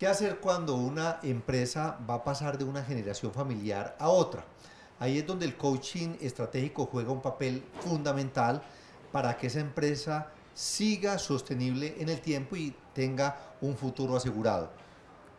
¿Qué hacer cuando una empresa va a pasar de una generación familiar a otra? Ahí es donde el coaching estratégico juega un papel fundamental para que esa empresa siga sostenible en el tiempo y tenga un futuro asegurado.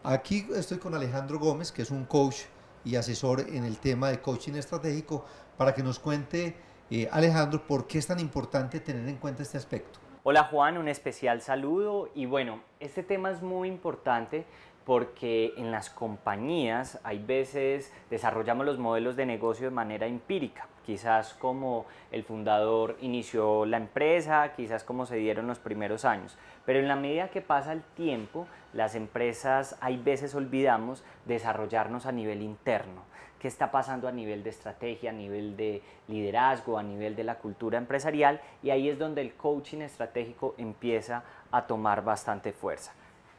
Aquí estoy con Alejandro Gómez, que es un coach y asesor en el tema de coaching estratégico, para que nos cuente, eh, Alejandro, por qué es tan importante tener en cuenta este aspecto. Hola Juan, un especial saludo y bueno, este tema es muy importante porque en las compañías hay veces desarrollamos los modelos de negocio de manera empírica quizás como el fundador inició la empresa, quizás como se dieron los primeros años. Pero en la medida que pasa el tiempo, las empresas hay veces olvidamos desarrollarnos a nivel interno. ¿Qué está pasando a nivel de estrategia, a nivel de liderazgo, a nivel de la cultura empresarial? Y ahí es donde el coaching estratégico empieza a tomar bastante fuerza.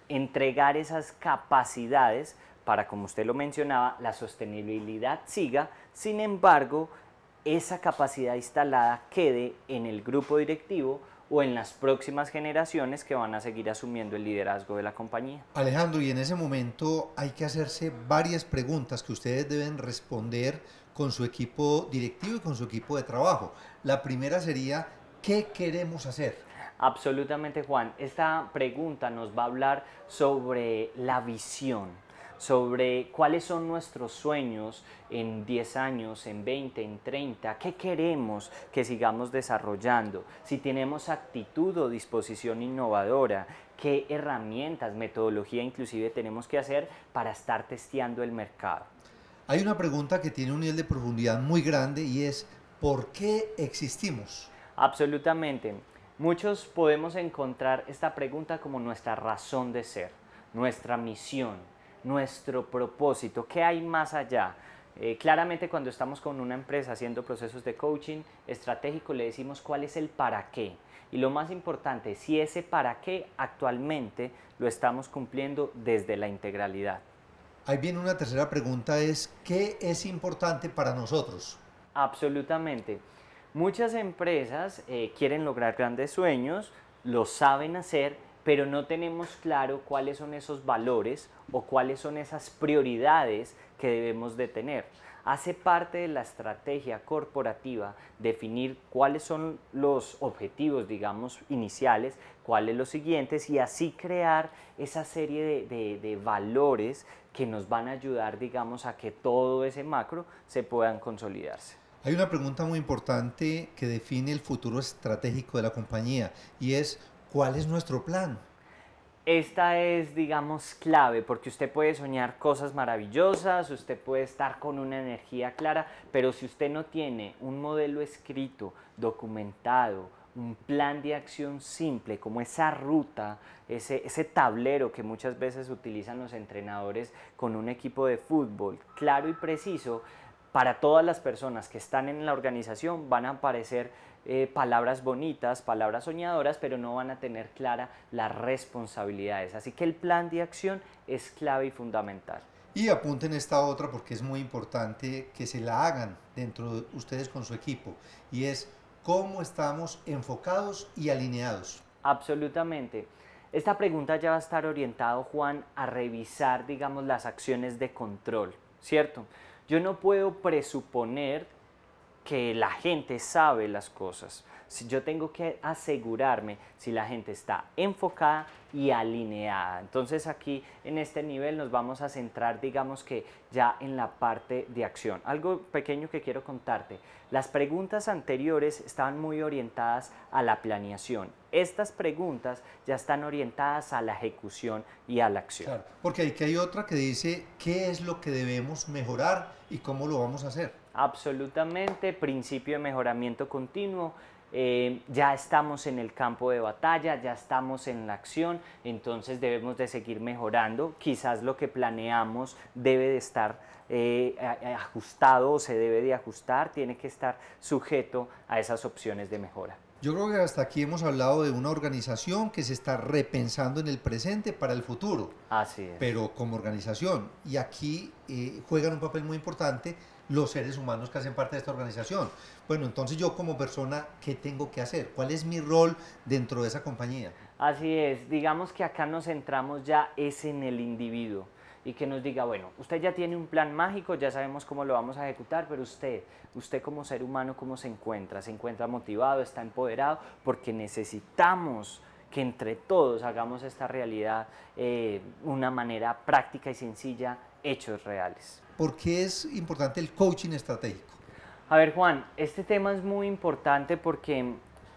Entregar esas capacidades para, como usted lo mencionaba, la sostenibilidad siga. Sin embargo, esa capacidad instalada quede en el grupo directivo o en las próximas generaciones que van a seguir asumiendo el liderazgo de la compañía. Alejandro, y en ese momento hay que hacerse varias preguntas que ustedes deben responder con su equipo directivo y con su equipo de trabajo. La primera sería, ¿qué queremos hacer? Absolutamente, Juan. Esta pregunta nos va a hablar sobre la visión sobre cuáles son nuestros sueños en 10 años, en 20, en 30, qué queremos que sigamos desarrollando, si tenemos actitud o disposición innovadora, qué herramientas, metodología inclusive tenemos que hacer para estar testeando el mercado. Hay una pregunta que tiene un nivel de profundidad muy grande y es ¿por qué existimos? Absolutamente. Muchos podemos encontrar esta pregunta como nuestra razón de ser, nuestra misión, nuestro propósito, qué hay más allá. Eh, claramente cuando estamos con una empresa haciendo procesos de coaching estratégico le decimos cuál es el para qué. Y lo más importante, si ese para qué actualmente lo estamos cumpliendo desde la integralidad. Ahí viene una tercera pregunta, es ¿qué es importante para nosotros? Absolutamente. Muchas empresas eh, quieren lograr grandes sueños, lo saben hacer, pero no tenemos claro cuáles son esos valores o cuáles son esas prioridades que debemos de tener. Hace parte de la estrategia corporativa definir cuáles son los objetivos, digamos, iniciales, cuáles los siguientes y así crear esa serie de, valores que nos van a ayudar, digamos, a que todo ese macro se puedan consolidarse. Hay una pregunta muy importante que define el futuro estratégico de la compañía y es ¿Cuál es nuestro plan? Esta es, digamos, clave, porque usted puede soñar cosas maravillosas, usted puede estar con una energía clara, pero si usted no tiene un modelo escrito, documentado, un plan de acción simple, como esa ruta, ese, ese, tablero que muchas veces utilizan los entrenadores con un equipo de fútbol, claro y preciso, para todas las personas que están en la organización van a aparecer eh, palabras bonitas, palabras soñadoras, pero no van a tener clara las responsabilidades. Así que el plan de acción es clave y fundamental. Y apunten esta otra porque es muy importante que se la hagan dentro de ustedes con su equipo y es cómo estamos enfocados y alineados. Absolutamente. Esta pregunta ya va a estar orientado Juan a revisar, digamos, las acciones de control, ¿cierto? Yo no puedo presuponer que la gente sabe las cosas yo tengo que asegurarme si la gente está enfocada y alineada. Entonces aquí en este nivel nos vamos a centrar, digamos que ya en la parte de acción. Algo pequeño que quiero contarte. Las preguntas anteriores estaban muy orientadas a la planeación. Estas preguntas ya están orientadas a la ejecución y a la acción. Claro, porque aquí hay otra que dice qué es lo que debemos mejorar y cómo lo vamos a hacer. Absolutamente, principio de mejoramiento continuo eh, ya estamos en el campo de batalla, ya estamos en la acción, entonces debemos de seguir mejorando, quizás lo que planeamos debe de estar eh, ajustado o se debe de ajustar, tiene que estar sujeto a esas opciones de mejora. Yo creo que hasta aquí hemos hablado de una organización que se está repensando en el presente para el futuro. Así es. Pero como organización. Y aquí eh, juegan un papel muy importante los seres humanos que hacen parte de esta organización. Bueno, entonces yo como persona, ¿qué tengo que hacer? ¿Cuál es mi rol dentro de esa compañía? Así es, digamos que acá nos centramos ya es en el individuo y que nos diga, bueno, usted ya tiene un plan mágico, ya sabemos cómo lo vamos a ejecutar, pero usted, usted como ser humano, ¿cómo se encuentra? ¿Se encuentra motivado? ¿Está empoderado? Porque necesitamos que entre todos hagamos esta realidad eh, una manera práctica y sencilla, hechos reales. ¿Por qué es importante el coaching estratégico? A ver, Juan, este tema es muy importante porque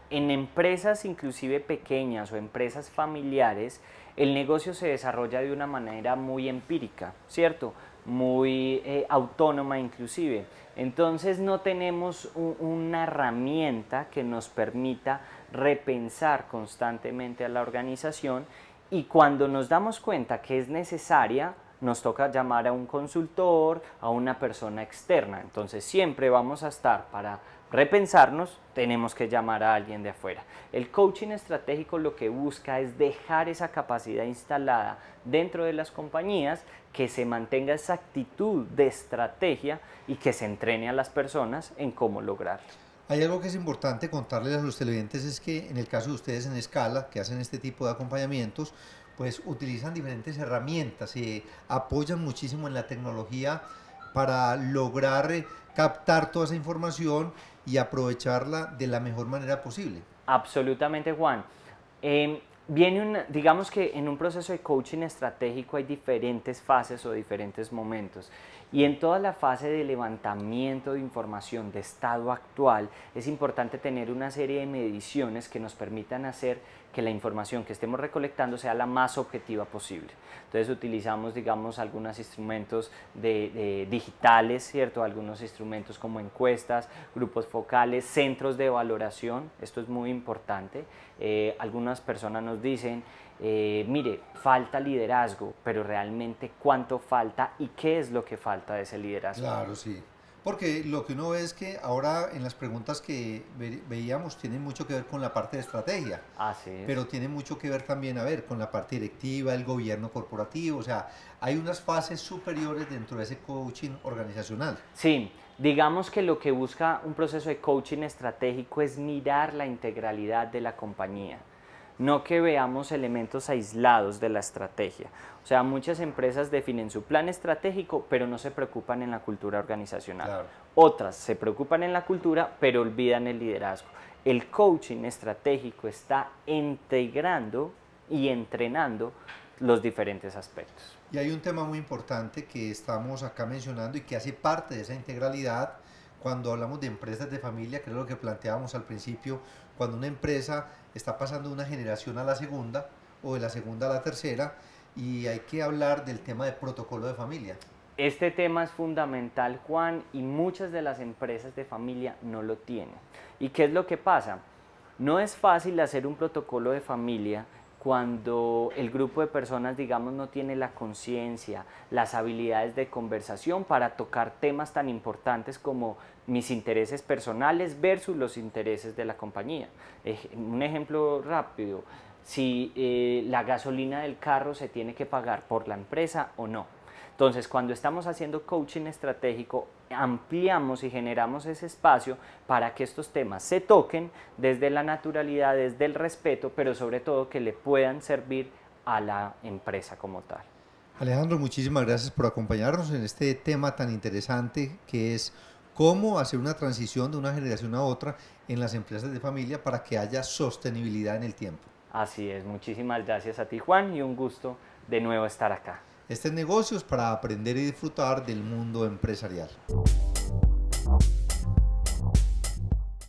en empresas inclusive pequeñas o empresas familiares, el negocio se desarrolla de una manera muy empírica, ¿cierto? Muy eh, autónoma inclusive. Entonces no tenemos una herramienta que nos permita repensar constantemente a la organización y cuando nos damos cuenta que es necesaria, nos toca llamar a un consultor, a una persona externa. Entonces siempre vamos a estar para repensarnos, tenemos que llamar a alguien de afuera. El coaching estratégico lo que busca es dejar esa capacidad instalada dentro de las compañías, que se mantenga esa actitud de estrategia y que se entrene a las personas en cómo lograrlo. Hay algo que es importante contarles a los televidentes es que en el caso de ustedes en Escala, que hacen este tipo de acompañamientos, pues utilizan diferentes herramientas, y apoyan muchísimo en la tecnología para lograr eh, captar toda esa información y aprovecharla de la mejor manera posible. Absolutamente, Juan. Em, viene un, digamos que en un proceso de coaching estratégico hay diferentes fases o diferentes momentos. Y en toda la fase de levantamiento de información de estado actual es importante tener una serie de mediciones que nos permitan hacer que la información que estemos recolectando sea la más objetiva posible. Entonces utilizamos, digamos, algunos instrumentos de, digitales, ¿cierto? Algunos instrumentos como encuestas, grupos focales, centros de valoración, esto es muy importante. Eh, algunas personas nos dicen, eh, mire, falta liderazgo, pero realmente cuánto falta y qué es lo que falta de ese liderazgo. Claro, sí. Porque lo que uno ve es que ahora en las preguntas que veíamos tienen mucho que ver con la parte de estrategia. Pero tiene mucho que ver también, a ver, con la parte directiva, el gobierno corporativo. O sea, hay unas fases superiores dentro de ese coaching organizacional. Sí, digamos que lo que busca un proceso de coaching estratégico es mirar la integralidad de la compañía no que veamos elementos aislados de la estrategia. O sea, muchas empresas definen su plan estratégico, pero no se preocupan en la cultura organizacional. Otras se preocupan en la cultura, pero olvidan el liderazgo. El coaching estratégico está integrando y entrenando los diferentes aspectos. Y hay un tema muy importante que estamos acá mencionando y que hace parte de esa integralidad cuando hablamos de empresas de familia, que es lo que planteábamos al principio, cuando una empresa está pasando de una generación a la segunda o de la segunda a la tercera y hay que hablar del tema de protocolo de familia. Este tema es fundamental, Juan, y muchas de las empresas de familia no lo tienen. ¿Y qué es lo que pasa? No es fácil hacer un protocolo de familia cuando el grupo de personas, digamos, no tiene la conciencia, las habilidades de conversación para tocar temas tan importantes como mis intereses personales versus los intereses de la compañía. un ejemplo rápido, si eh, la gasolina del carro se tiene que pagar por la empresa o no. Entonces, cuando estamos haciendo coaching estratégico, ampliamos y generamos ese espacio para que estos temas se toquen desde la naturalidad, desde el respeto, pero sobre todo que le puedan servir a la empresa como tal. Alejandro, muchísimas gracias por acompañarnos en este tema tan interesante que es cómo hacer una transición de una generación a otra en las empresas de familia para que haya sostenibilidad en el tiempo. Así es, muchísimas gracias a ti Juan y un gusto de nuevo estar acá este negocios para aprender y disfrutar del mundo empresarial.